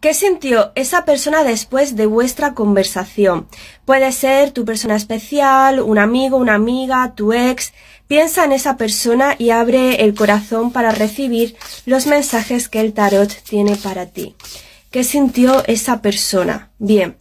¿Qué sintió esa persona después de vuestra conversación? Puede ser tu persona especial, un amigo, una amiga, tu ex. Piensa en esa persona y abre el corazón para recibir los mensajes que el tarot tiene para ti. ¿Qué sintió esa persona? Bien.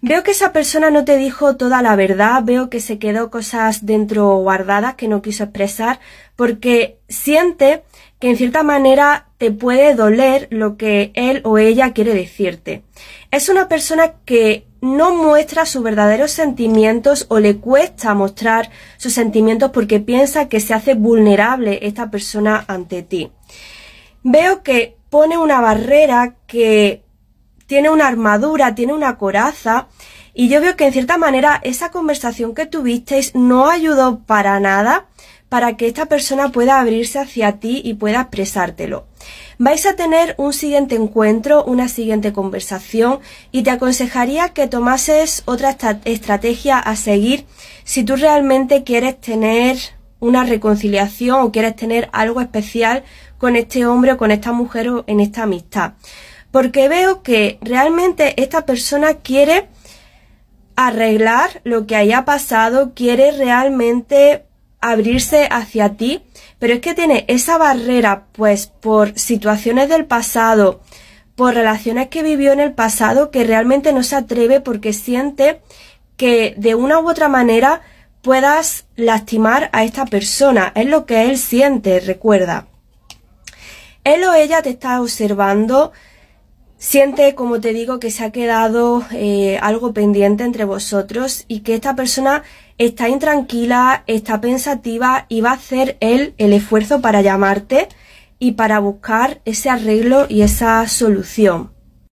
Veo que esa persona no te dijo toda la verdad, veo que se quedó cosas dentro guardadas que no quiso expresar, porque siente que en cierta manera te puede doler lo que él o ella quiere decirte. Es una persona que no muestra sus verdaderos sentimientos o le cuesta mostrar sus sentimientos porque piensa que se hace vulnerable esta persona ante ti. Veo que pone una barrera que tiene una armadura, tiene una coraza y yo veo que en cierta manera esa conversación que tuvisteis no ayudó para nada para que esta persona pueda abrirse hacia ti y pueda expresártelo. Vais a tener un siguiente encuentro, una siguiente conversación y te aconsejaría que tomases otra estrategia a seguir si tú realmente quieres tener una reconciliación o quieres tener algo especial con este hombre o con esta mujer o en esta amistad. Porque veo que realmente esta persona quiere arreglar lo que haya pasado, quiere realmente abrirse hacia ti, pero es que tiene esa barrera, pues, por situaciones del pasado, por relaciones que vivió en el pasado, que realmente no se atreve porque siente que de una u otra manera puedas lastimar a esta persona. Es lo que él siente, recuerda. Él o ella te está observando, siente, como te digo, que se ha quedado eh, algo pendiente entre vosotros y que esta persona está intranquila, está pensativa y va a hacer él el esfuerzo para llamarte y para buscar ese arreglo y esa solución.